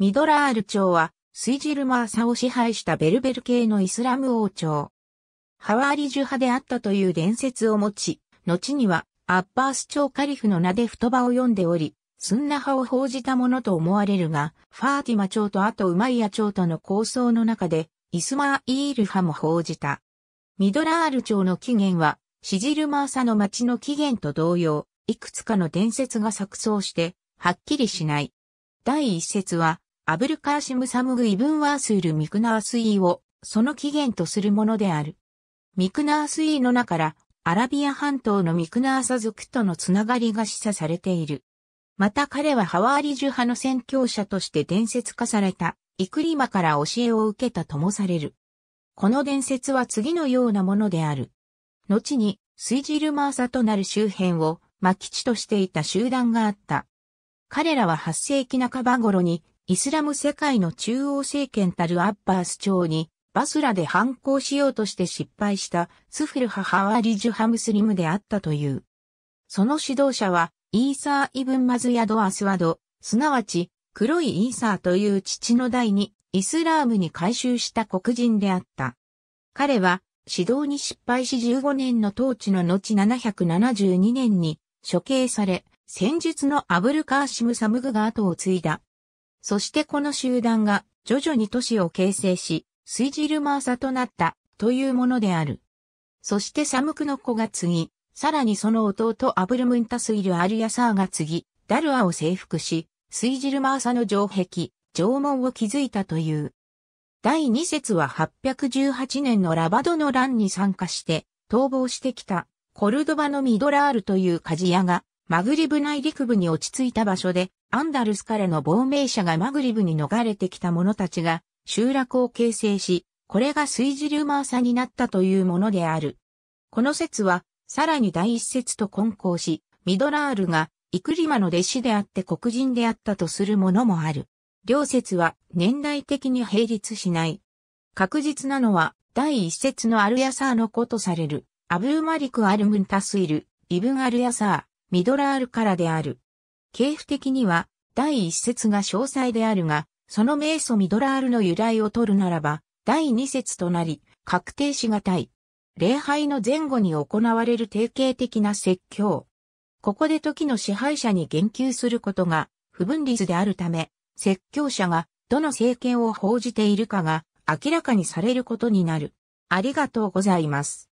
ミドラール朝は、スイジルマーサを支配したベルベル系のイスラム王朝。ハワーリジュ派であったという伝説を持ち、後には、アッバース朝カリフの名で太場を読んでおり、スンナ派を報じたものと思われるが、ファーティマ朝とあとウマイヤ朝との構想の中で、イスマーイール派も報じた。ミドラール朝の起源は、シジルマーサの町の起源と同様、いくつかの伝説が錯綜して、はっきりしない。第一説は、アブルカーシム・サムグ・イブンワースール・ミクナースイーをその起源とするものである。ミクナースイーの中からアラビア半島のミクナーサ族とのつながりが示唆されている。また彼はハワーリジュ派の宣教者として伝説化されたイクリマから教えを受けたともされる。この伝説は次のようなものである。後にスイジルマーサとなる周辺をマキチとしていた集団があった。彼らは8世紀半ば頃にイスラム世界の中央政権たるアッバース朝に、バスラで反抗しようとして失敗したスフルハハワリジュハムスリムであったという。その指導者は、イーサー・イブン・マズヤド・アスワド、すなわち、黒いイーサーという父の代に、イスラームに改宗した黒人であった。彼は、指導に失敗し15年の統治の後772年に処刑され、戦術のアブルカーシム・サムグが後を継いだ。そしてこの集団が徐々に都市を形成し、スイジルマーサとなったというものである。そしてサムクの子が次、さらにその弟アブルムンタスイル・アルヤサーが次、ダルアを征服し、スイジルマーサの城壁、城門を築いたという。第2節は818年のラバドの乱に参加して逃亡してきたコルドバのミドラールという鍛冶屋がマグリブ内陸部に落ち着いた場所でアンダルスからの亡命者がマグリブに逃れてきた者たちが集落を形成し、これが水ジルマーサになったというものである。この説は、さらに第一説と混交し、ミドラールが、イクリマの弟子であって黒人であったとするものもある。両説は年代的に並立しない。確実なのは、第一説のアルヤサーの子とされる、アブーマリク・アルムンタスイル、イブン・アルヤサー、ミドラールからである。系譜的には第一節が詳細であるが、その名祖ミドラールの由来を取るならば、第二節となり、確定しがたい。礼拝の前後に行われる定型的な説教。ここで時の支配者に言及することが不分立であるため、説教者がどの政権を報じているかが明らかにされることになる。ありがとうございます。